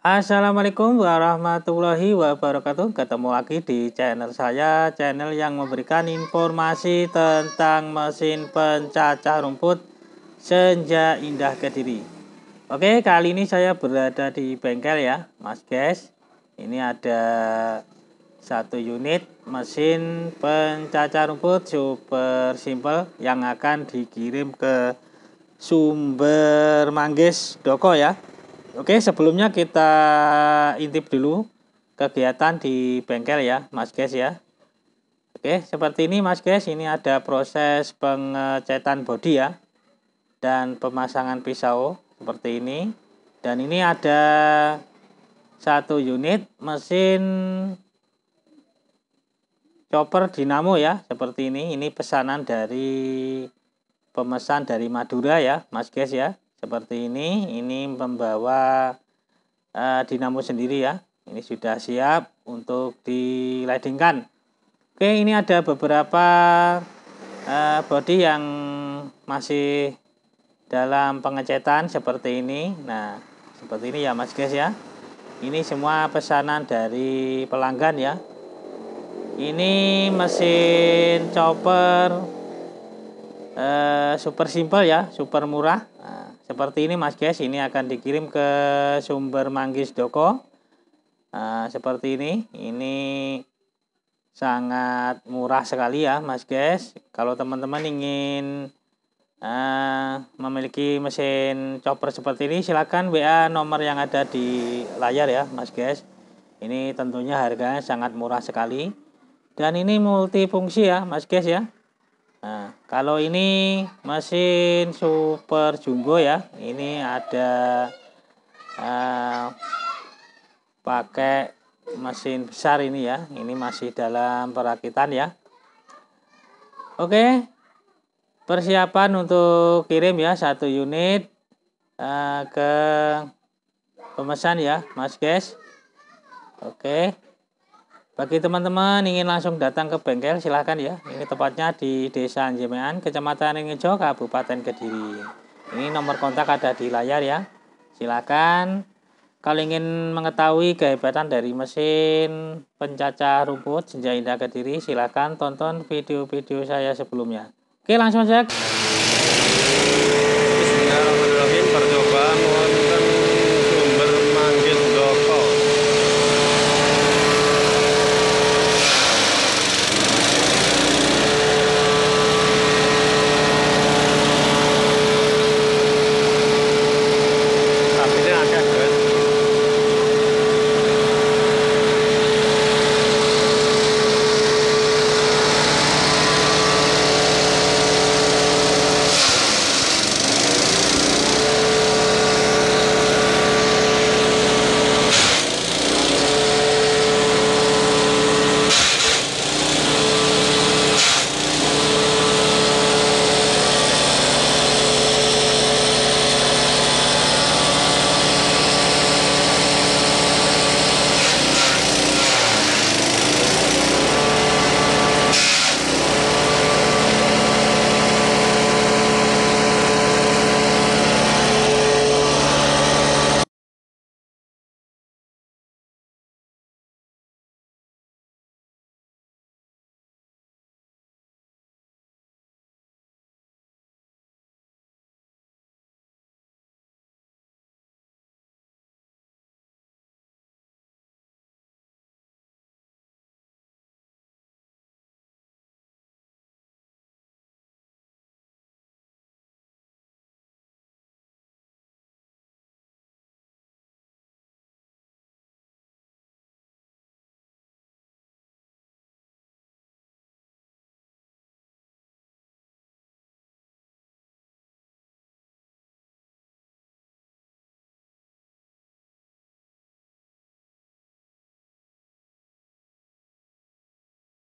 Assalamualaikum warahmatullahi wabarakatuh Ketemu lagi di channel saya Channel yang memberikan informasi tentang mesin pencacah rumput Senja Indah Kediri Oke kali ini saya berada di bengkel ya Mas guys Ini ada satu unit mesin pencacah rumput super simple Yang akan dikirim ke sumber manggis doko ya Oke, sebelumnya kita intip dulu kegiatan di bengkel ya, Mas Guys ya. Oke, seperti ini Mas Guys, ini ada proses pengecetan bodi ya dan pemasangan pisau seperti ini. Dan ini ada satu unit mesin chopper dinamo ya, seperti ini. Ini pesanan dari pemesan dari Madura ya, Mas Guys ya seperti ini ini membawa uh, dinamo sendiri ya ini sudah siap untuk dilightingkan oke ini ada beberapa uh, body yang masih dalam pengecetan seperti ini nah seperti ini ya mas guys ya ini semua pesanan dari pelanggan ya ini mesin chopper eh, super simple ya super murah seperti ini Mas guys, ini akan dikirim ke sumber Manggis Doko. uh, nah, seperti ini, ini sangat murah sekali ya Mas guys. Kalau teman-teman ingin uh, memiliki mesin chopper seperti ini, silahkan WA nomor yang ada di layar ya Mas guys. Ini tentunya harganya sangat murah sekali. Dan ini multifungsi ya Mas guys ya. Nah, kalau ini mesin super jumbo ya, ini ada uh, pakai mesin besar ini ya. Ini masih dalam perakitan ya. Oke. Persiapan untuk kirim ya satu unit uh, ke pemesan ya, Mas Guys. Oke. Bagi teman-teman ingin langsung datang ke bengkel silahkan ya. Ini tepatnya di Desa Anjemean, Kecamatan Ringejo, Kabupaten Kediri. Ini nomor kontak ada di layar ya. Silahkan kalau ingin mengetahui kehebatan dari mesin pencacah rumput Senja Indah Kediri, silahkan tonton video-video saya sebelumnya. Oke, langsung saja. Bismillahirrahmanirrahim. Percobaan